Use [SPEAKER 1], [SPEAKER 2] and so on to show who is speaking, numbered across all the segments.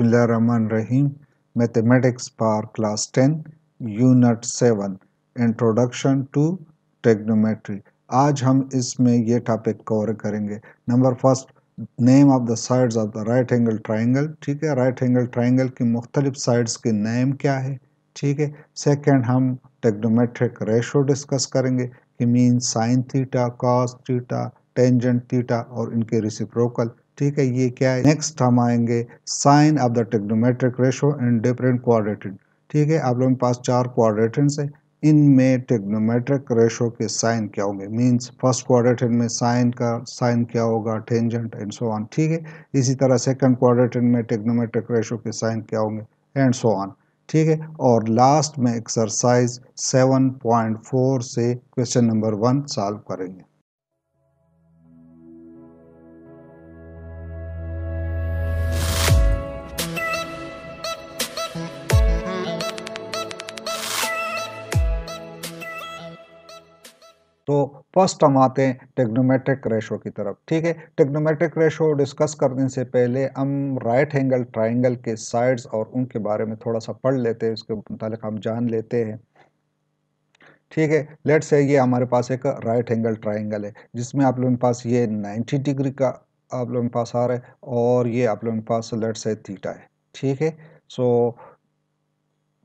[SPEAKER 1] Rahim mathematics for class ten unit seven introduction to Trigonometry आज हम इसमें ये टॉपिक कवर करेंगे number first name of the sides of the right angle triangle ठीक है right angle triangle की मुख्तलिफ साइड्स के नेम क्या है ठीक है सेकेंड हम टेग्नोमेट्रिक रेशो डिस्कस करेंगे कि mean sine theta cos theta tangent theta और इनके रिसिप्रोकल ठीक है ये क्या है नेक्स्ट हम आएंगे sign of the trigonometric ratio in different quadrant ठीक है आप लोगों के पास चार क्वाड्रेटेंट्स हैं इनमें टेक्नोमेट्रिक रेशो के साइन क्या होंगे मींस फर्स्ट क्वाड्रेटेंट में साइन का साइन क्या होगा टेंजेंट एंड सो ऑन ठीक है इसी तरह सेकंड क्वाड्रेटेंट में टेक्नोमेट्रिक रेशो के साइन क्या होंगे एंड सो ऑन ठीक है और लास्ट में एक्सरसाइज सेवन से क्वेश्चन नंबर वन सॉल्व करेंगे तो फर्स्ट हम आते हैं टेग्नोमेट्रिक रेशो की तरफ ठीक है टेग्नोमेट्रिक रेशो डिस्कस करने से पहले हम राइट एंगल ट्राइंगल के साइड्स और उनके बारे में थोड़ा सा पढ़ लेते हैं उसके मतलब हम जान लेते हैं ठीक है लेट्स से ये हमारे पास एक राइट एंगल ट्राइंगल है जिसमें आप लोगों के पास ये नाइन्टी डिग्री का आप लोगों के पास आ रहा है और ये आप लोगों के पास लेट्स से थीटा है ठीक है सो so,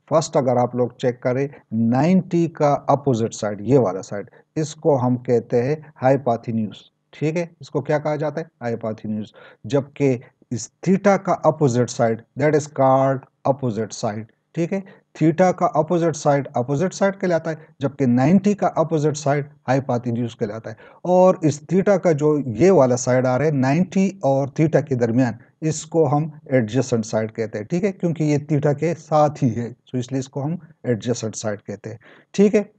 [SPEAKER 1] फर्स्ट अगर आप लोग चेक करें 90 का अपोजिट साइड ये वाला साइड इसको हम कहते हैं न्यूज ठीक है इसको क्या कहा जाता है न्यूज जबकि इस थीटा का opposite side that is called opposite side ठीक है थीटा का अपोजिट साइड अपोजिट साइड कहलाता है जबकि 90 का अपोजिट साइड हाइपाथिन्यूज कहलाता है और इस थीटा का जो ये वाला साइड आ रहा है 90 और थीटा के दरमियान इसको हम एडजस्टेंट साइड कहते हैं ठीक है क्योंकि ये थीटा के साथ ही है तो इसलिए इसको हम एडजस्टेंट साइड कहते हैं ठीक है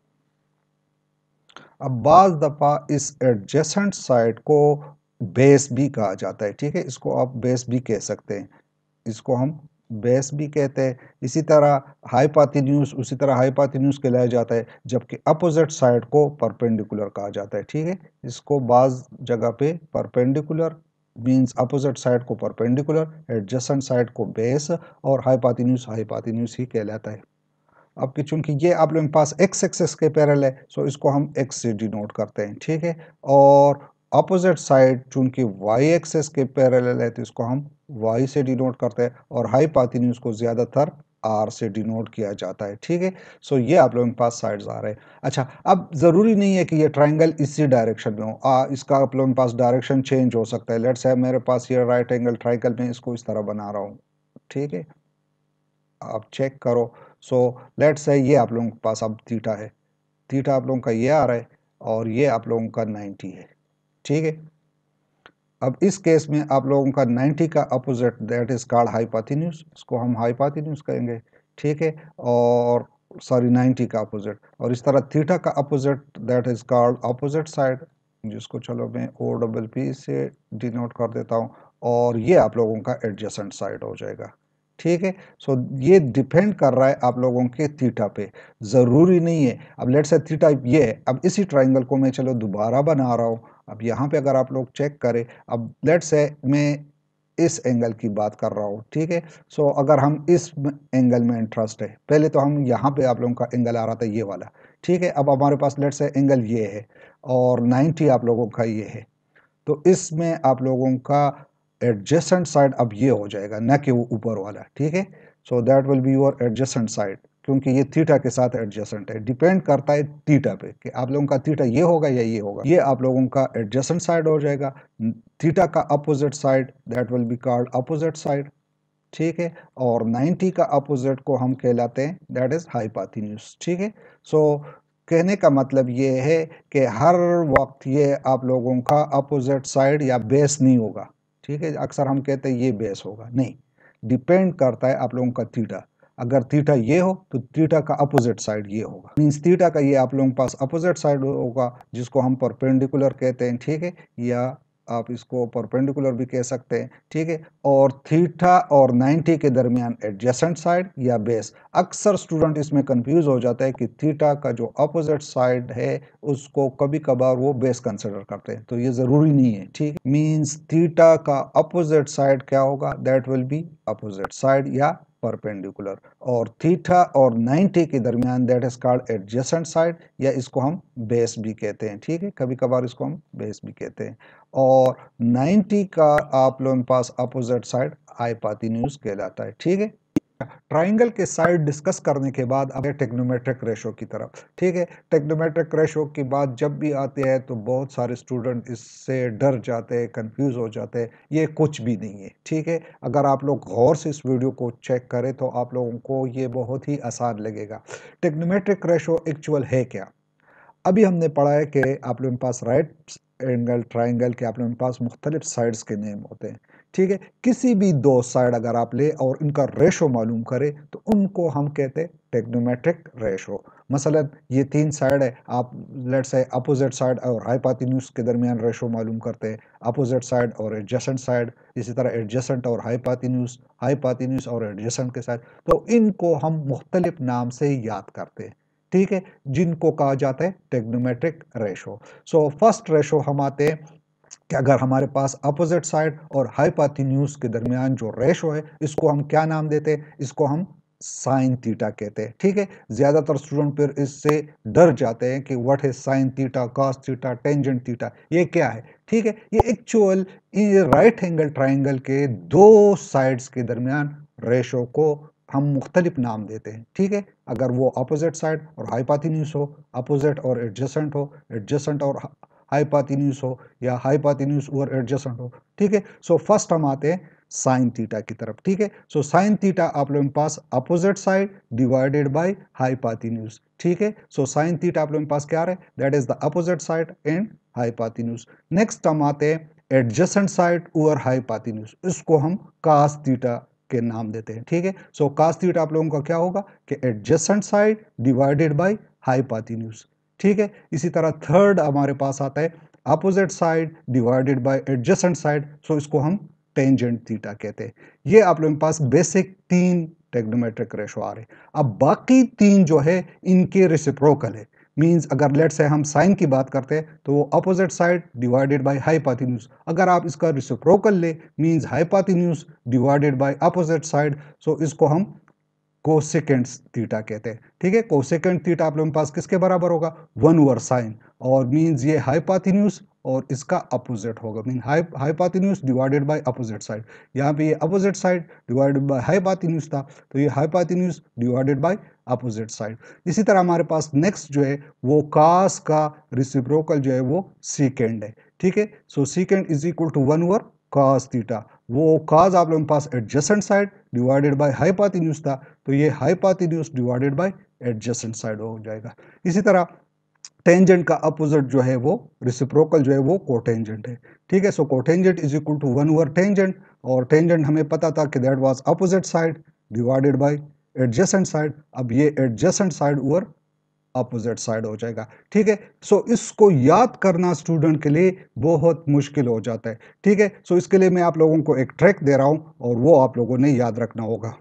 [SPEAKER 1] अब बाज दफ़ा इस एडजस्टेंट साइड को बेस भी कहा जाता है ठीक है इसको आप बेस भी कह सकते हैं इसको हम बेस भी कहते हैं इसी तरह न्यूज उसी तरह न्यूज़ कहलाया जाता है जबकि अपोजिट साइड को परपेंडिकुलर कहा जाता है ठीक है इसको बाज जगह पे परपेंडिकुलर मीन्स अपोजिट साइड को परपेंडिकुलर एडजस्टेंट साइड को बेस और न्यूज हाईपाती न्यूज ही कहलाता है अब कि चूंकि ये आप लोगों के पास एक्स एक्सेस के पैरल है सो इसको हम एक्स से डिनोट करते हैं ठीक है और अपोजिट साइड चूंकि वाई एक्सेस के पैरेलल है तो इसको हम वाई से डिनोट करते हैं और हाई हाइपाथिन्यूज को ज़्यादातर आर से डिनोट किया जाता है ठीक है सो ये आप लोगों के पास साइड्स आ रहे हैं अच्छा अब ज़रूरी नहीं है कि ये ट्राइंगल इसी डायरेक्शन में हो आ, इसका आप लोगों के पास डायरेक्शन चेंज हो सकता है लेट्स है मेरे पास ये राइट एंगल ट्राइंगल में इसको इस तरह बना रहा हूँ ठीक है आप चेक करो सो लेट्स है ये आप लोगों के पास अब थीटा है थीटा आप लोगों का ये आ रहा है और ये आप लोगों का नाइन्टी है ठीक है अब इस केस में आप लोगों का 90 का opposite that is called hypotenuse इसको हम हाइपाथिन्यूस कहेंगे ठीक है और सॉरी 90 का अपोजिट और इस तरह थीटा का opposite that is called opposite side जिसको चलो मैं ओ डबल पी से डिनोट कर देता हूँ और ये आप लोगों का एडजस्टेंट साइड हो जाएगा ठीक है सो ये डिपेंड कर रहा है आप लोगों के थीटा पे ज़रूरी नहीं है अब लेट्स से थीटा ये है अब इसी ट्राइंगल को मैं चलो दोबारा बना रहा हूँ अब यहाँ पे अगर आप लोग चेक करें अब लेट्स से मैं इस एंगल की बात कर रहा हूँ ठीक है सो अगर हम इस एंगल में इंटरेस्ट है पहले तो हम यहाँ पे आप लोगों का एंगल आ रहा था ये वाला ठीक है अब हमारे पास लेट्स से एंगल ये है और 90 आप लोगों का ये है तो इसमें आप लोगों का एडजस्टेंट साइड अब ये हो जाएगा न कि वो ऊपर वाला ठीक है so that will be your adjacent side क्योंकि ये थीटा के साथ एडजस्टेंट है डिपेंड करता है थीटा पे कि आप लोगों का थीटा ये होगा या ये होगा ये आप लोगों का एडजस्टेंट साइड हो जाएगा थीटा का opposite side that will be called opposite side ठीक है और 90 का अपोजिट को हम कहलाते हैं दैट इज़ हाइपाथिन्यूस ठीक है सो कहने का मतलब ये है कि हर वक्त ये आप लोगों का अपोजिट साइड या बेस नहीं होगा ठीक है अक्सर हम कहते हैं ये बेस होगा नहीं डिपेंड करता है आप लोगों का थीटा अगर थीटा ये हो तो थीटा का अपोजिट साइड ये होगा मीन्स थीटा का ये आप लोगों के पास अपोजिट साइड होगा जिसको हम परपेंडिकुलर कहते हैं ठीक है या आप इसको परपेंडिकुलर भी कह सकते हैं ठीक है और थीटा और 90 के दरमियान एडजेसेंट साइड या बेस अक्सर स्टूडेंट इसमें कंफ्यूज हो जाता है कि थीटा का जो अपोजिट साइड है उसको कभी कभार वो बेस कंसिडर करते हैं तो ये ज़रूरी नहीं है ठीक मीन्स थीटा का अपोजिट साइड क्या होगा that will be opposite side या परपेंडिकुलर और थीठा और 90 के दरमियान that is called adjacent side या इसको हम बेस भी कहते हैं ठीक है कभी कभार इसको हम बेस भी कहते हैं और 90 का आप लोगों के पास अपोजिट साइड आईपाती न्यूज कहलाता है ठीक है ट्राइंगल के साइड डिस्कस करने के बाद अब टेक्नोमेट्रिक रेशो की तरफ ठीक है टेक्नोमेट्रिक रेशो की बात जब भी आती है तो बहुत सारे स्टूडेंट इससे डर जाते हैं कंफ्यूज हो जाते हैं ये कुछ भी नहीं है ठीक है अगर आप लोग गौर से इस वीडियो को चेक करें तो आप लोगों को ये बहुत ही आसान लगेगा टेक्नोमेट्रिक रेशो एक्चुअल है क्या अभी हमने पढ़ा है कि आप लोगों के पास राइट एंगल ट्राइंगल के आप लोगों के पास मुख्तलिफ साइड्स के नेम होते हैं ठीक है किसी भी दो साइड अगर आप ले और इनका रेशो मालूम करें तो उनको हम कहते हैं टेक्नोमेट्रिक रेशो मसलन ये तीन साइड है आप लेट से अपोजिट साइड और हाइपाथिन्यूस के दरमियान रेशो मालूम करते हैं अपोजिट साइड और एडजेसेंट साइड इसी तरह एडजेसेंट और हाइपाथिन्यूस हाइपाथिन्यूस और एडजेसेंट के साइड तो इनको हम मुख्तलिफ नाम से याद करते हैं ठीक है जिनको कहा जाता है trigonometric ratio so first ratio हम आते हैं कि अगर हमारे पास अपोजिट साइड और हाइपाथिन्यूज के दरमियान जो रेशो है इसको हम क्या नाम देते हैं इसको हम साइन थीटा कहते हैं ठीक है ज़्यादातर स्टूडेंट फिर इससे डर जाते हैं कि व्हाट है sine theta cos theta tangent theta ये क्या है ठीक है ये एक्चुअल राइट एंगल ट्राइंगल के दो साइड्स के दरमियान रेशो को हम मुख्तलिफ नाम देते हैं ठीक है अगर वो अपोजिट साइड और हाइपाथिन्यूस हो अपोजिट और एडजसेंट हो एडजसेंट और हाइपाथिन्यूस हो या हाइपाथिन्यूस और एडजस्टेंट हो ठीक है सो फर्स्ट हम आते हैं साइन थीटा की तरफ ठीक है सो साइन थीटा आप लोगों के पास opposite side divided by hypotenuse ठीक है सो साइन थीटा आप लोगों के पास क्या है that is the opposite side and hypotenuse next हम आते हैं एडजस्टेंट साइड ओवर हाइपाथिन्यूस इसको हम कास थीटा के नाम देते हैं ठीक है सो कास थीटा आप लोगों का क्या होगा कि adjacent side divided by hypotenuse ठीक है इसी तरह थर्ड हमारे पास आता है opposite side divided by adjacent side so इसको हम टेंजेंट थीटा कहते हैं ये आप लोगों के पास बेसिक तीन टेग्नोमेट्रिक रेशो आ रहे अब बाकी तीन जो है इनके रिसिप्रोकल है मीन्स अगर लेट से हम साइन की बात करते हैं तो वो opposite side divided by hypotenuse अगर आप इसका रिसिप्रोकल ले hypotenuse divided by opposite side so इसको हम कोसेकेंड थीटा कहते हैं ठीक है कोसेकेंड थीटा आप लोगों के पास किसके बराबर होगा वन ओवर साइन और मीन्स ये हाइपाथिन्यूस और इसका अपोजिट होगा mean high divided by opposite side यहाँ पे ये opposite side divided by hypotenuse था तो ये hypotenuse divided by opposite side इसी तरह हमारे पास नेक्स्ट जो है वो कास का रिसिप्रोकल जो है वो सीकेंड है ठीक है so secant is equal to one over cos theta वो काज आप लोगों के पास adjacent side divided by hypotenuse था तो ये hypotenuse divided by adjacent side हो जाएगा इसी तरह टेंजेंट का अपोजिट जो है वो रिसिप्रोकल जो है वो कोटेंजेंट है ठीक है so cotangent is equal to one over tangent और टेंजेंट हमें पता था कि that was opposite side divided by adjacent side अब ये adjacent side over opposite side हो जाएगा ठीक है सो इसको याद करना स्टूडेंट के लिए बहुत मुश्किल हो जाता है ठीक है सो इसके लिए मैं आप लोगों को एक ट्रैक दे रहा हूँ और वो आप लोगों ने याद रखना होगा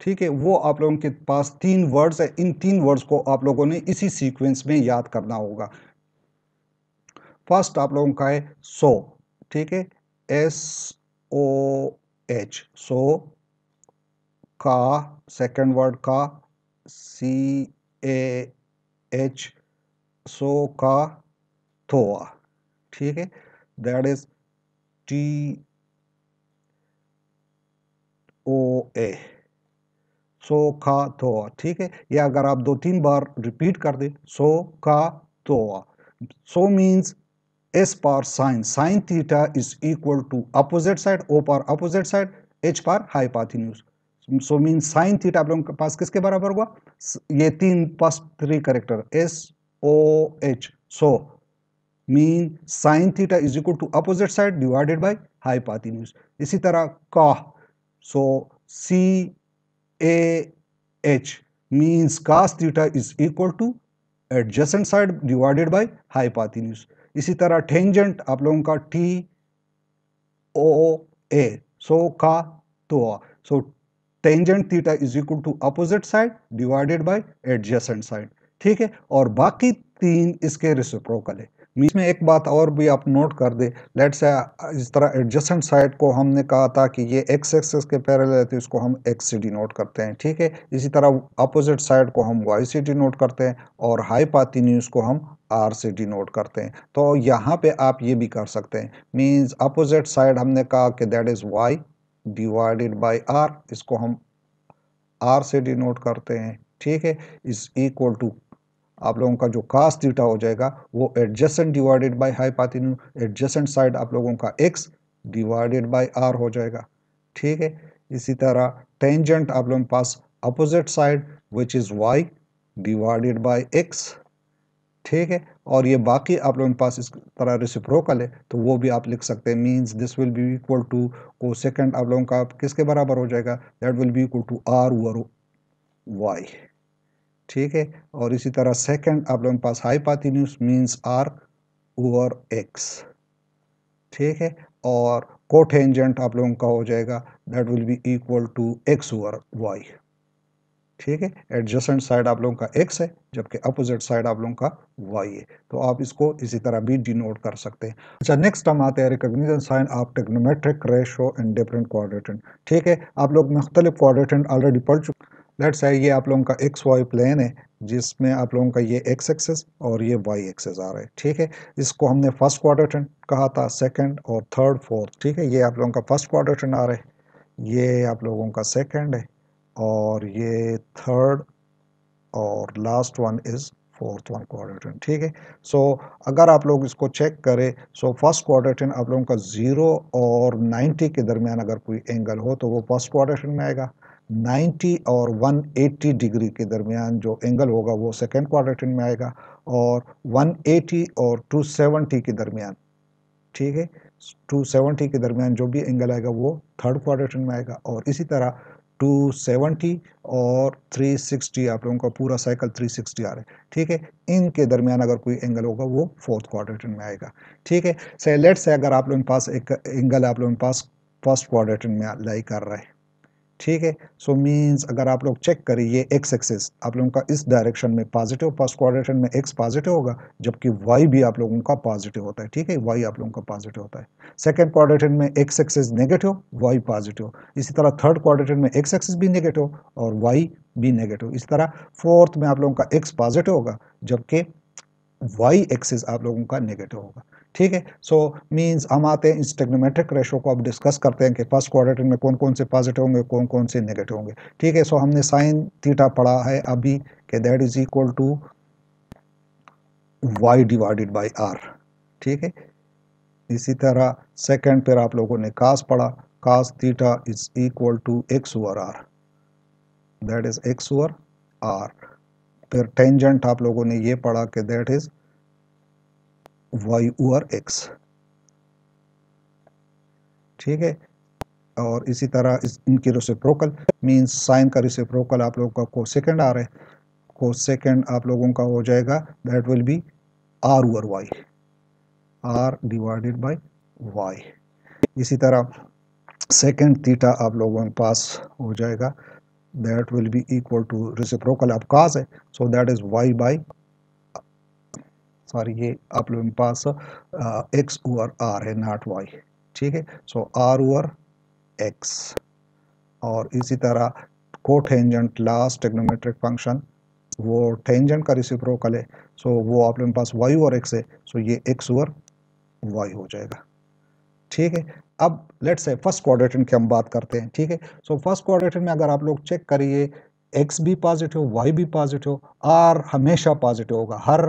[SPEAKER 1] ठीक है वो आप लोगों के पास तीन वर्ड्स है इन तीन वर्ड्स को आप लोगों ने इसी सीक्वेंस में याद करना होगा फर्स्ट आप लोगों का है सो ठीक है एस ओ एच सो का सेकंड वर्ड का सी A H so cah toa ठीक है that is T O A soh cah toa ठीक है या अगर आप दो तीन बार रिपीट कर दें soh cah toa so means S per sine sine theta is equal to opposite side O per opposite side H per hypotenuse so mean sine theta आप लोगों के पास किसके बराबर हुआ ये तीन पास three character S O H so mean sine theta is equal to opposite side divided by by hypotenuse इसी तरह cah so C A H means cos theta is equal to adjacent side divided by by hypotenuse इसी तरह tangent आप लोगों का T O A soh cah toa so tangent theta is equal to opposite side divided by adjacent side ठीक है और बाकी तीन इसके रिसिप्रोकल है मीन में एक बात और भी आप नोट कर दे लेट्स से इस तरह एडजेसेंट साइड को हमने कहा था कि ये एक्स एक्सेस के पैरल है तो इसको हम एक्स सी डी नोट करते हैं ठीक है इसी तरह अपोजिट साइड को हम वाई सी डी नोट करते हैं और न्यूज को हम आर से डिनोट करते हैं तो यहाँ पे आप ये भी कर सकते हैं मीन्स अपोजिट साइड हमने कहा कि that is y divided by r इसको हम आर से डिनोट करते हैं ठीक है इस इक्वल टू आप लोगों का जो कास्ट थीटा हो जाएगा वो adjacent divided by hypotenuse adjacent side आप लोगों का एक्स डिवाइडेड बाय आर हो जाएगा ठीक है इसी तरह टेंजेंट आप लोगों के पास opposite side which is y divided by x ठीक है और ये बाकी आप लोगों के पास इस तरह रिसिप्रोकल है तो वो भी आप लिख सकते हैं means this will be equal to cosecant आप लोगों का किसके बराबर हो जाएगा that will be equal to r over y ठीक है और इसी तरह सेकेंड आप लोगों के पास न्यूज मीन्स आर ओवर एक्स ठीक है और कोटेंजेंट आप लोगों का हो जाएगा that will be equal to x over y ठीक है एडजस्टेंट साइड आप लोगों का एक्स है जबकि अपोजिट साइड आप लोगों का वाई है तो आप इसको इसी तरह भी डिनोट कर सकते हैं अच्छा नेक्स्ट हम आते हैं recognition sign of trigonometric ratio in different coordinate ठीक है आप लोग मुख्तलिफ कोऑर्डिनेटेंट ऑलरेडी पढ़ चुके लेट्स है ये आप लोगों का एक्स वाई प्लेन है जिसमें आप लोगों का ये एक्स एक्सेस और ये वाई एक्सेस आ रहा है ठीक है इसको हमने फर्स्ट क्वाड्रेंट कहा था सेकंड और थर्ड फोर्थ ठीक है ये आप लोगों का फर्स्ट क्वाड्रेंट आ रहा है ये आप लोगों का सेकंड है और ये थर्ड और last one is fourth one quadrant ठीक है सो अगर आप लोग इसको चेक करें सो फर्स्ट क्वाड्रेटिन आप लोगों का ज़ीरो और नाइन्टी के दरमियान अगर कोई एंगल हो तो वो फर्स्ट क्वाड्रेटिन में आएगा 90 और 180 डिग्री के दरमियान जो एंगल होगा वो सेकेंड क्वाड्रेटिन में आएगा और 180 और 270 के दरमियान ठीक है 270 के दरमियान जो भी एंगल आएगा वो थर्ड क्वाड्रेटिन में आएगा और इसी तरह 270 और 360 आप लोगों का पूरा साइकिल 360 आ रहा है ठीक है इनके दरमियान अगर कोई एंगल होगा वो फोर्थ क्वाड्रेंट में आएगा ठीक है से से अगर आप लोगों के पास एक एंगल आप लोगों के पास फर्स्ट क्वाड्रेंट में लाई कर रहा है ठीक है सो मींस अगर आप लोग चेक करें ये एक्स एक्सेस आप लोगों का इस डायरेक्शन में पॉजिटिव फर्स्ट क्वाड्रेशन में एक्स पॉजिटिव होगा जबकि वाई भी आप लोगों का पॉजिटिव होता है ठीक है वाई आप लोगों का पॉजिटिव होता है सेकेंड क्वाड्रेशन में x axis negative y positive इसी तरह थर्ड क्वाड्रेशन में एक्स एक्सेस भी नेगेटिव और वाई भी नेगेटिव इसी तरह फोर्थ में आप लोगों का एक्स पॉजिटिव होगा जबकि वाई एक्सेस आप लोगों का नेगेटिव होगा ठीक है सो मींस हम आते हैं इस रेशो को अब डिस्कस करते हैं कि फर्स्ट क्वार्टर में कौन कौन से पॉजिटिव होंगे कौन कौन से नेगेटिव होंगे ठीक है सो हमने साइन थीटा पढ़ा है अभी कि that is equal to y divided by r ठीक है इसी तरह सेकेंड पर आप लोगों ने कास पढ़ा cos theta is equal to x over r that is x over r फिर टेंजेंट आप लोगों ने ये पढ़ा कि that is y over x ठीक है और इसी तरह इस इनकी रिसिप्रोकल मीन साइन का रिसिप्रोकल आप लोगों का को सेकेंड आ रहा है को सेकेंड आप लोगों का हो जाएगा that will be r over y r divided by y इसी तरह सेकेंड थीटा आप लोगों के पास हो जाएगा that will be equal to reciprocal आप काज है so that is y by sorry ये आप लोगों के पास एक्स ओवर आर है नॉट वाई ठीक है सो आर ओवर एक्स और इसी तरह cotangent last trigonometric function वो टेंजेंट का रिसिप्रोकल है सो वो आप लोगों के पास वाई और एक्स है सो ये एक्स ओवर वाई हो जाएगा ठीक है अब लेट्स से फर्स्ट क्वाड्रेटिन की हम बात करते हैं ठीक है सो फर्स्ट क्वाड्रेटिन में अगर आप लोग चेक करिए एक्स भी पॉजिटिव वाई भी पॉजिटिव आर हमेशा पॉजिटिव होगा हर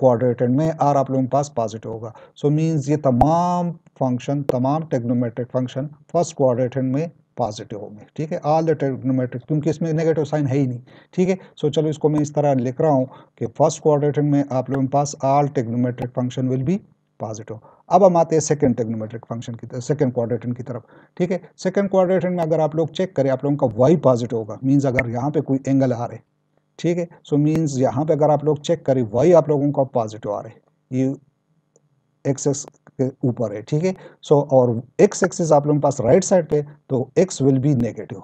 [SPEAKER 1] क्वाड्रेटेड में आर आप लोगों के पास पॉजिटिव होगा सो so मींस ये तमाम फंक्शन तमाम टेग्नोमेट्रिक फंक्शन फर्स्ट क्वाड्रेटेड में पॉजिटिव होंगे ठीक है ऑल द टेग्नोमेट्रिक क्योंकि इसमें नेगेटिव साइन है ही नहीं ठीक है सो चलो इसको मैं इस तरह लिख रहा हूँ कि फर्स्ट क्वाड्रेटेड में आप लोगों के पास all trigonometric function will be positive अब हम आते हैं सेकेंड टेग्नोमेट्रिक फंक्शन की सेकेंड क्वाड्रेटन की तरफ ठीक है सेकेंड क्वाड्रेटन में अगर आप लोग चेक करें आप लोगों का वाई पॉजिटिव होगा मीन्स अगर यहाँ पे कोई एंगल आ रहे ठीक है सो मीन्स यहाँ पे अगर आप लोग चेक करें वही आप लोगों का पॉजिटिव आ रहा है ये एक्सेस के ऊपर है ठीक है सो और एक्स एक्सेस आप लोगों के पास राइट साइड पे तो एक्स विल बी नेगेटिव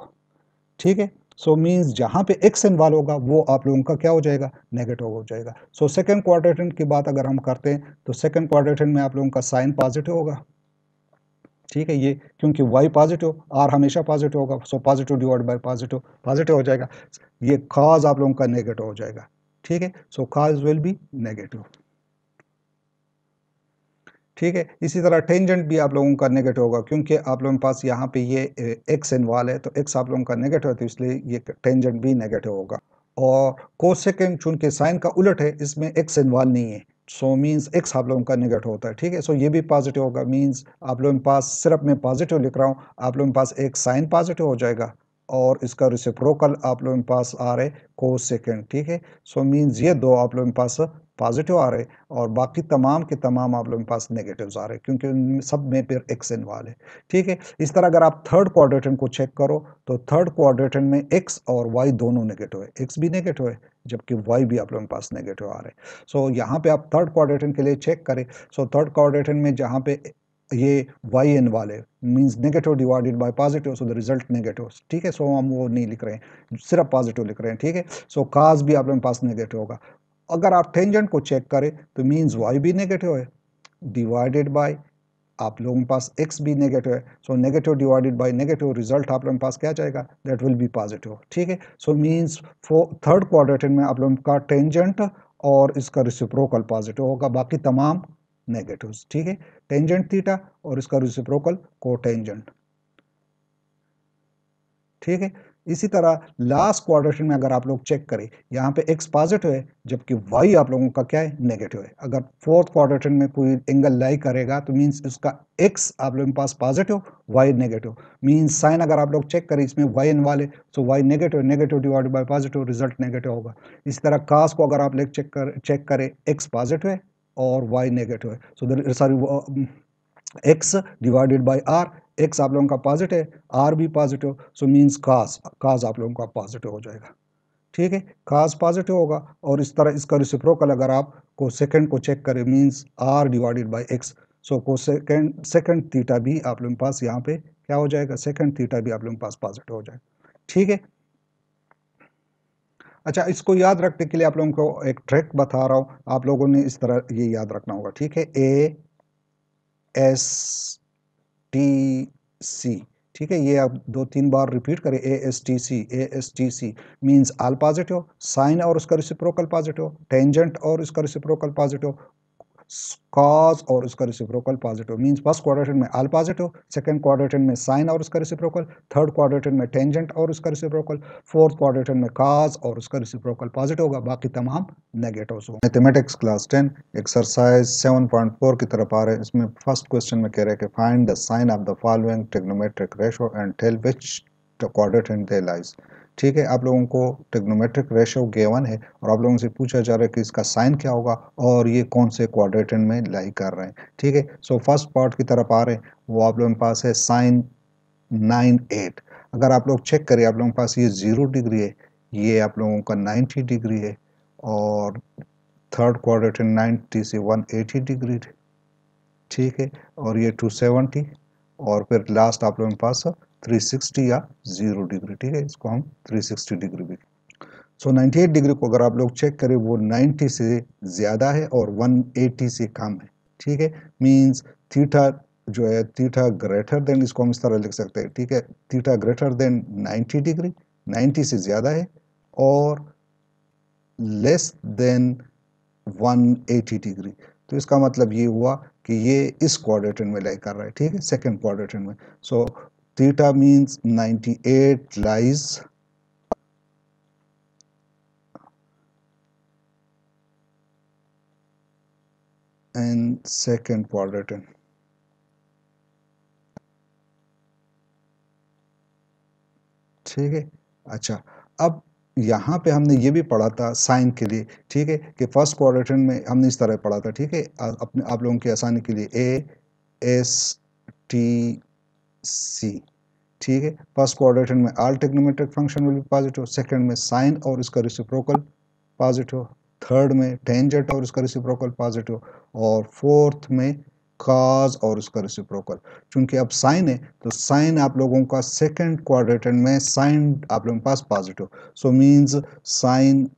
[SPEAKER 1] ठीक है सो मीन्स जहाँ पे एक्स इन्वॉल्व होगा वो आप लोगों का क्या हो जाएगा नेगेटिव हो जाएगा सो सेकेंड क्वार्टर की बात अगर हम करते हैं तो सेकेंड क्वार्टर में आप लोगों का साइन पॉजिटिव होगा ठीक है ये क्योंकि y पॉजिटिव r हमेशा पॉजिटिव होगा so positive divide by positive positive हो जाएगा ये खाज आप लोगों का नेगेटिव हो जाएगा ठीक है सो खाज विल बी नेगेटिव ठीक है इसी तरह टेंजेंट भी आप लोगों का नेगेटिव होगा क्योंकि आप लोगों के पास यहाँ पे ये x इन्वॉल्व है तो x आप लोगों का नेगेटिव है तो इसलिए ये टेंजेंट भी नेगेटिव होगा और कोसेकेंड चूंकि साइन का उलट है इसमें x इन्वॉल्व नहीं है सो मीन्स एक्स आप लोगों का निगेटिव होता है ठीक है सो ये भी पॉजिटिव होगा मीन्स आप लोगों के पास सिर्फ मैं पॉजिटिव लिख रहा हूँ आप लोगों के पास एक साइन पॉजिटिव हो जाएगा और इसका रिसिप्रोकल आप लोगों के पास आ रहे को सेकेंड ठीक है सो मीन्स ये दो आप लोगों के पास पॉजिटिव आ रहे और बाकी तमाम के तमाम आप लोगों के पास नेगेटिव्स आ रहे क्योंकि उन सब में फिर एक्स इन्वॉल्व है ठीक है इस तरह अगर आप थर्ड क्वाड्रेटन को चेक करो तो थर्ड क्वाड्रेटन में एक्स और वाई दोनों नेगेटिव है एक्स भी नेगेटिव है जबकि वाई भी आप लोगों के पास नेगेटिव आ रहे हैं सो so, यहाँ पर आप थर्ड क्वाड्रेटन के लिए चेक करें सो थर्ड क्वाड्रेटन में जहाँ पे ये वाई एन वाले means negative divided by positive so the result negative ठीक है सो हम वो नहीं लिख रहे हैं सिर्फ पॉजिटिव लिख रहे हैं ठीक है सो काज भी आप लोगों के पास नेगेटिव होगा अगर आप टेंजेंट को चेक करें तो मीन्स वाई भी नेगेटिव है डिवाइडेड बाय आप लोगों के पास एक्स भी नेगेटिव है so negative divided by negative result आप लोगों के पास क्या जाएगा दैट विल बी पॉजिटिव ठीक है सो मीन्स थर्ड टेन में आप लोगों का टेंजेंट और इसका रिसिप्रोकल पॉजिटिव होगा बाकी तमाम नेगेटिव ठीक है टेंजेंट थीटा और इसका रिसिप्रोकल को टेंजेंट ठीक है इसी तरह लास्ट क्वाड्रेशन में अगर आप लोग चेक करें यहाँ पे एक्स पॉजिटिव है जबकि वाई आप लोगों का क्या है नेगेटिव है अगर फोर्थ क्वाड्रेशन में कोई एंगल लाई करेगा तो मीन्स उसका एक्स आप लोगों के पास positive y negative means sine अगर आप लोग चेक करें इसमें वाई एन वाले तो y negative negative divide by positive result negative होगा इसी तरह कास को अगर आप लोग चेक कर चेक करें एक्स पॉजिटिव है और वाई नेगेटिव है so sorry x divided by r x आप लोगों का पॉजिटिव है आर भी पॉजिटिव सो मीन्स काज काज आप लोगों का पॉजिटिव हो जाएगा ठीक है काज पॉजिटिव होगा और इस तरह इसका रिसिप्रोकल अगर आप को सेकेंड को चेक करें means r divided by x so cosecant second theta भी आप लोगों के पास यहाँ पे क्या हो जाएगा सेकेंड थीटा भी आप लोगों के पास पॉजिटिव हो जाएगा ठीक है अच्छा इसको याद रखने के लिए आप लोगों को एक ट्रैक बता रहा हूँ आप लोगों ने इस तरह ये याद रखना होगा ठीक है ए एस टी सी ठीक है ये आप दो तीन बार रिपीट करें A S T C A S T C means all positive sine और उसका रिसिप्रोकल पॉजिटिव टेंजेंट और उसका रिसिप्रोकल पॉजिटिव कॉज और उसका reciprocal positive means first quadrant में आल पॉजिटिव सेकंड क्वाड्रेंट में साइन और उसका रिसिप्रोकल थर्ड क्वाड्रेंट में टेंजेंट और उसका रिसिप्रोकल फोर्थ क्वाड्रेंट में काज और उसका रिसिप्रोकल पॉजिटिव होगा बाकी तमाम नेगेटिव होगा mathematics class ten exercise seven point four की तरफ आ रहे हैं इसमें फर्स्ट क्वेश्चन में कह रहे हैं कि find the sine of the following trigonometric ratio and tell which quadrant they lies ठीक है आप लोगों को टेग्नोमेट्रिक रेशो गेवन है और आप लोगों से पूछा जा रहा है कि इसका साइन क्या होगा और ये कौन से क्वाड्रेटन में लाई कर रहे हैं ठीक है सो फर्स्ट पार्ट की तरफ आ रहे हैं वो आप लोगों के पास है साइन नाइन एट अगर आप लोग चेक करिए आप लोगों के पास ये ज़ीरो डिग्री है ये आप लोगों का नाइन्टी डिग्री है और थर्ड क्वाड्रेटन नाइन्टी से वन एटी डिग्री ठीक है और ये टू सेवेंटी और फिर लास्ट आप लोगों के पास 360 या जीरो डिग्री ठीक है इसको हम 360 डिग्री भी सो so, 98 डिग्री को अगर आप लोग चेक करें वो 90 से ज़्यादा है और 180 से कम है ठीक है मीन्स थीटा जो है थीटा ग्रेटर देन इसको हम इस तरह लिख सकते हैं ठीक है थीटा ग्रेटर देन 90 डिग्री 90 से ज़्यादा है और लेस देन 180 डिग्री तो इसका मतलब ये हुआ कि ये इस क्वाड्रेंट में लाइक कर रहा है ठीक है सेकंड क्वाड्रेंट में सो so, theta means 98 lies in second quadrant ठीक है अच्छा अब यहाँ पे हमने ये भी पढ़ा था साइन के लिए ठीक है कि फर्स्ट क्वाड्रेंट में हमने इस तरह पढ़ा था ठीक है अपने आप लोगों की आसानी के लिए ए एस टी सी ठीक है फर्स्ट क्वाड्रेंट में all trigonometric function will be positive second में साइन और इसका रिसिप्रोकल पॉजिटिव थर्ड में टेंजेंट और इसका रिसिप्रोकल पॉजिटिव और फोर्थ में काज और उसका रिसिप्रोकल चूंकि अब साइन है तो साइन आप लोगों का सेकंड क्वाड्रेंट में साइन आप लोगों के पास positive so means sine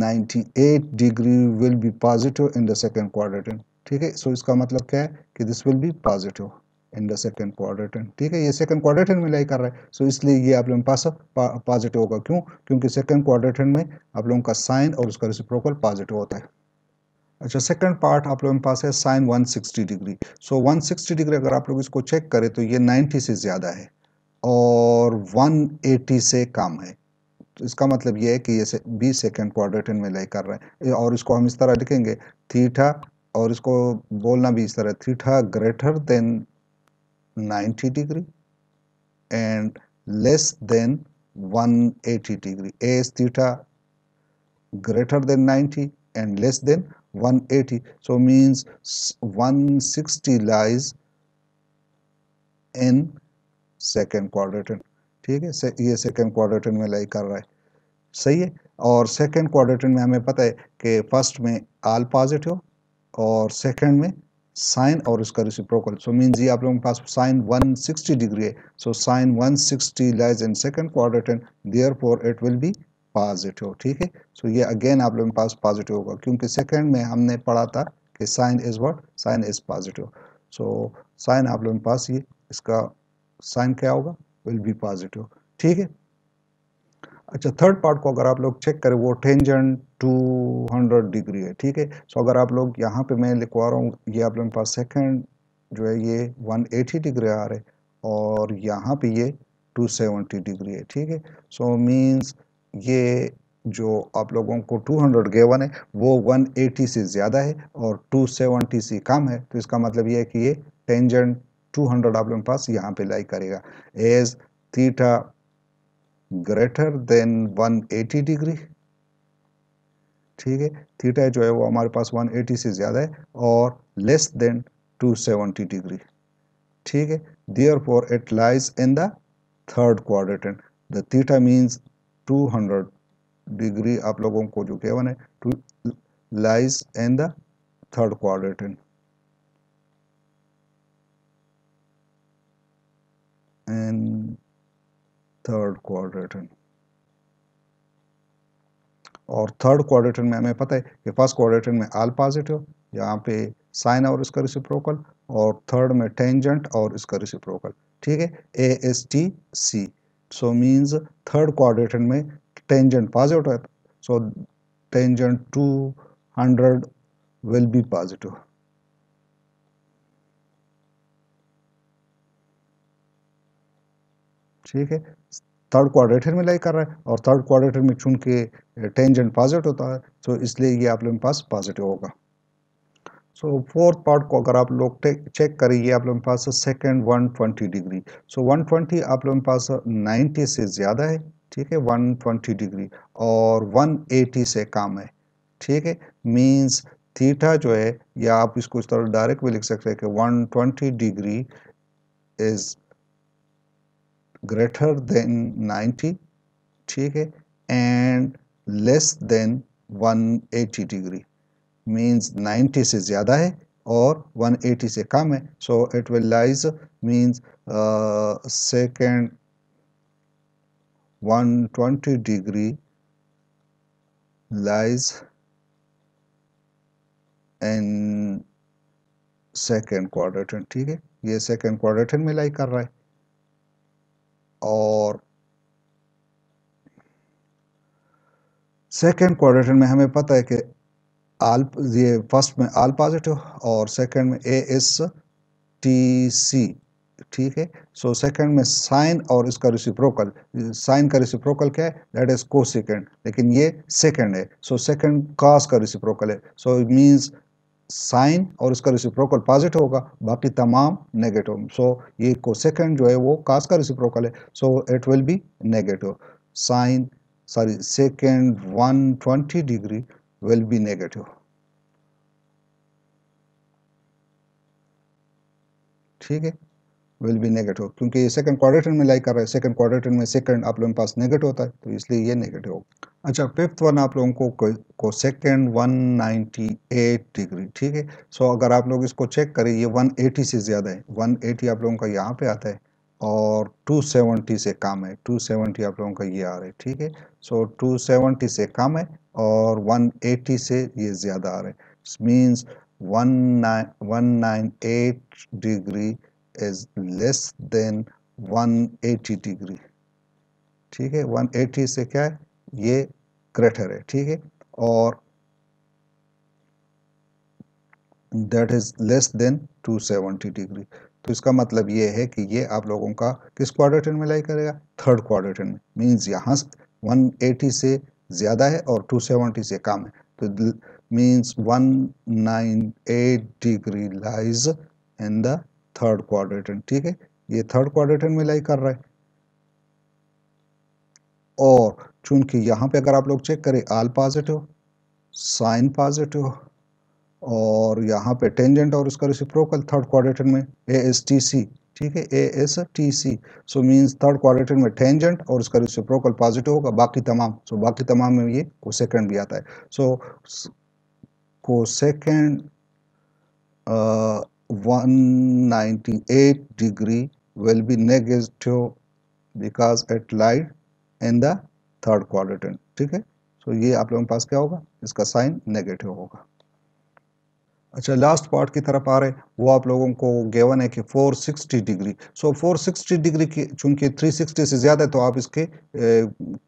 [SPEAKER 1] 98 degree will be positive in the second quadrant ठीक है सो इसका मतलब क्या है कि this will be positive in the second ten ठीक है ये सेकेंड टेन में लाई कर रहा है सो इसलिए ये आप लोगों के पास पॉजिटिव होगा क्यों क्योंकि सेकेंड टेन में आप लोगों का साइन और उसका रिसिप्रोकल पॉजिटिव होता है अच्छा सेकंड पार्ट आप लोगों के पास है sine 160 degree so so, 160 degree अगर आप लोग इसको चेक करें तो ये 90 से ज़्यादा है और 180 से कम है तो इसका मतलब ये है कि ये से, सेकंड क्वार्टर टेन में लाई कर रहे हैं और इसको हम इस तरह लिखेंगे थीठा और इसको बोलना भी इस तरह theta greater than 90 degree and less than 180 degree as theta greater than 90 and less than 180 so means 160 lies in second quadrant ठीक है से, ये सेकेंड क्वाड्रेटन में लाई कर रहा है सही है और सेकेंड क्वाड्रेटन में हमें पता है कि फर्स्ट में आल पॉजिटिव और सेकेंड में साइन और उसका रिसिप्रोकल सो मीन ये आप लोगों के पास साइन 160 डिग्री है so sine 160 lies in second quadrant therefore it will be positive ठीक है सो ये अगेन आप लोगों के पास पॉजिटिव होगा क्योंकि सेकंड में हमने पढ़ा था कि sine is what sine is positive so sine आप लोगों के पास ये इसका साइन क्या होगा विल बी पॉजिटिव ठीक है अच्छा थर्ड पार्ट को अगर आप लोग चेक करें वो टेंजन 200 डिग्री है ठीक है सो अगर आप लोग यहाँ पे मैं लिखवा रहा हूँ ये आप लोगों के पास सेकंड जो है ये 180 डिग्री आ रहे और यहाँ पे ये 270 डिग्री है ठीक है सो मींस ये जो आप लोगों को 200 गेवन है वो 180 से ज़्यादा है और 270 से कम है तो इसका मतलब ये है कि ये टेंजेंट 200 आप लोगों के पास यहाँ पे लाई करेगा as theta greater than 180 degree ठीक है थीटा जो है वो हमारे पास 180 से ज़्यादा है और लेस देन 270 डिग्री ठीक है therefore it lies in the third quadrant the theta means 200 degree आप लोगों को जो केवन है to lies in the third quadrant and third quadrant और थर्ड क्वाड्रेटन में हमें पता है कि फर्स्ट क्वाड्रेटन में आल पॉजिटिव यहाँ पे साइन और इसका रिसिप्रोकल और थर्ड में टेंजेंट और इसका रिसिप्रोकल ठीक है A S T C so means third quadrant में टेंजेंट पॉजिटिव है so tangent two hundred will be positive ठीक है थर्ड क्वाड्रेटर में लाई कर रहा है और थर्ड क्वाड्रेटर में चूंकि टेंजेंट पॉजिटिव होता है तो इसलिए ये आप लोगों के पास पॉजिटिव होगा सो फोर्थ पार्ट को अगर आप लोग चेक करें ये आप लोगों के पास secant one twenty degree so one twenty आप लोगों के पास नाइन्टी से ज़्यादा है ठीक है वन ट्वेंटी डिग्री और वन एटी से कम है ठीक है मीन्स थीटा जो है या आप इसको इस तरह डायरेक्ट भी लिख सकते हैं कि one twenty degree is greater than ninety ठीक है and less than one eighty degree means ninety से ज़्यादा है और वन एटी से कम है so it will lies means second 120 degree lies in second quadrant ठीक है ये second quadrant में लाई कर रहा है और सेकेंड क्वाड्रेटर में हमें पता है कि आल ये फर्स्ट में आल पॉजिटिव और सेकेंड में ए एस टी सी ठीक है सो सेकंड में साइन और इसका रिसिप्रोकल साइन का रिसिप्रोकल क्या है दैट इज को सेकेंड लेकिन ये सेकंड है सो सेकेंड कास का रिसिप्रोकल है सो इट मींस साइन और उसका रिसिप्रोकल पॉजिटिव होगा बाकी तमाम नेगेटिव सो so, ये सेकेंड जो है वो कास का रिसिप्रोकल है so it will be negative sine sorry secant 120 degree will be negative ठीक है विल बी नेगेटिव क्योंकि सेकंड क्वाड्रेंट में लाइक कर रहा है सेकंड क्वाड्रेंट में सेकंड आप लोगों के पास नेगेटिव होता है तो इसलिए ये नेगेटिव होगा अच्छा फिफ्थ वन आप लोगों को को, सेकंड 198 डिग्री ठीक है सो अगर आप लोग इसको चेक करें ये 180 से ज़्यादा है 180 आप लोगों का यहाँ पे आता है और 270 से कम है 270 आप लोगों का ये आ रहा है ठीक है सो 270 से कम है और 180 से ये ज़्यादा आ रहा है means one nine one nine eight degree is less than 180 degree ठीक है 180 से क्या है ये ग्रेटर है ठीक है और that is less than 270 degree तो इसका मतलब ये है कि ये आप लोगों का किस क्वाड्रेंट में लाई करेगा थर्ड क्वाड्रेंट में मीन्स यहाँ 180 से ज़्यादा है और 270 से कम है तो means 198 degree lies in the third quadrant ठीक है ये थर्ड क्वाड्रेटन में लाई कर रहा है और चूंकि यहाँ पे अगर आप लोग चेक करें आल पॉजिटिव साइन पॉजिटिव और यहाँ पे टेंजेंट और उसका रिसिप्रोकल थर्ड क्वाड्रेटन में ए एस टी सी ठीक है A S T C so means third quadrant में टेंजेंट और उसका रिसिप्रोकल पॉजिटिव होगा बाकी तमाम सो so, बाकी तमाम में ये को सेकेंड भी आता है so so, cosecant 198 degree will be negative because at light in the third quadrant ठीक है तो ये आप लोगों के पास क्या होगा इसका साइन नेगेटिव होगा अच्छा लास्ट पार्ट की तरफ आ रहे वो आप लोगों को गेवन है कि 460 डिग्री सो so, 460 डिग्री की चूंकि 360 से ज़्यादा है तो आप इसके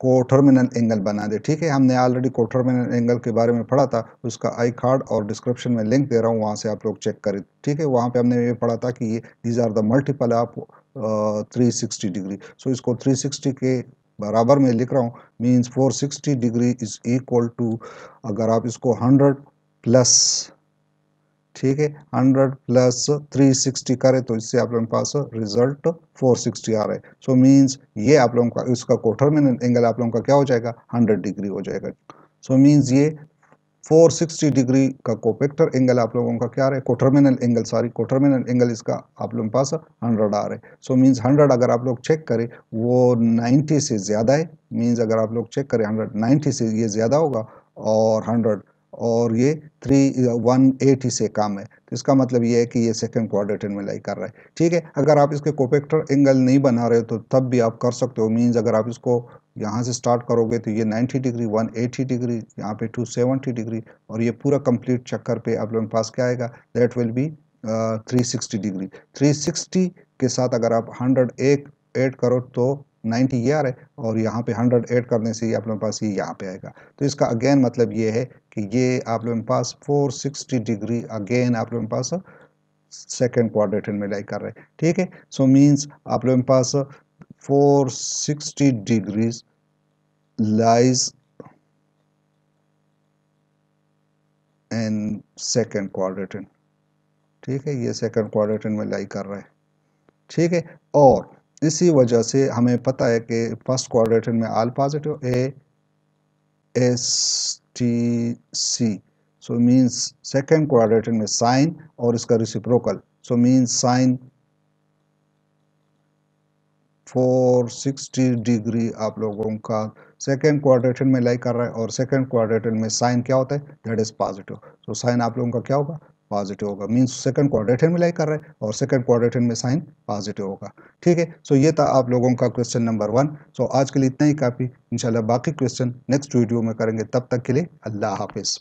[SPEAKER 1] को टर्मिनल एंगल बना दे ठीक है हमने ऑलरेडी को टर्मिनल एंगल के बारे में पढ़ा था उसका आई कार्ड और डिस्क्रिप्शन में लिंक दे रहा हूँ वहाँ से आप लोग चेक करें ठीक है वहाँ पर हमने ये पढ़ा था कि ये these are the multiple of three sixty degree so इसको थ्री सिक्सटी के बराबर में लिख रहा हूँ means four sixty degree is equal to अगर आप इसको हंड्रेड प्लस ठीक है हंड्रेड प्लस थ्री सिक्सटी करें तो इससे आप लोगों के पास रिजल्ट फोर सिक्सटी आ रहा है सो मीन्स ये आप लोगों का इसका कोठर में एंगल आप लोगों का क्या हो जाएगा हंड्रेड डिग्री हो जाएगा सो मींस मीन्स ये 460 डिग्री का कोपेक्टर एंगल आप लोगों का क्या है coterminal angle sorry coterminal angle इसका आप लोगों के पास 100 आ रहा है सो मींस 100 अगर आप लोग चेक करें वो 90 से ज़्यादा है मींस अगर आप लोग चेक करें 100 90 से ये ज़्यादा होगा और और ये थ्री वन एटी से कम है तो इसका मतलब ये है कि ये सेकेंड क्वाड्रेटिन में लाई कर रहा है ठीक है अगर आप इसके कोपेक्टर एंगल नहीं बना रहे हो तो तब भी आप कर सकते हो मीन्स अगर आप इसको यहाँ से स्टार्ट करोगे तो ये 90 डिग्री 180 डिग्री यहाँ पे 270 डिग्री और ये पूरा कंप्लीट चक्कर पे आप लोगों के पास क्या आएगा that will be three sixty degree three sixty के साथ अगर आप हंड्रेड एक एड करो तो नाइन्टी ये आ रहा है और यहाँ पे हंड्रेड एड करने से ही आप लोगों के पास ये यहाँ पे आएगा तो इसका अगेन मतलब ये है कि ये आप लोगों के पास 460 डिग्री अगेन आप लोगों के पास सेकेंड क्वाड्रेटर में लाई कर रहे हैं ठीक है सो मीन्स आप लोगों के पास 460 degrees lies in second quadrant ठीक है ये सेकेंड क्वाड्रेटर में लाई कर रहे हैं ठीक है और इसी वजह से हमें पता है कि फर्स्ट क्वाड्रेटर में all positive A STC. So means second quadratic में साइन और इसका reciprocal so mean sine 460 degree आप लोगों का सेकेंड क्वाड्रेटन में लाइक कर रहा है और सेकेंड क्वाड्रेटन में साइन क्या होता है that is positive so sine आप लोगों का क्या होगा पॉजिटिव होगा मीन्स सेकंड क्वाड्रेटर में लाइक कर रहा है और सेकंड क्वाड्रेटर में साइन पॉजिटिव होगा ठीक है सो ये था आप लोगों का क्वेश्चन नंबर वन सो आज के लिए इतना ही काफ़ी इंशाल्लाह बाकी क्वेश्चन नेक्स्ट वीडियो में करेंगे तब तक के लिए अल्लाह हाफिज़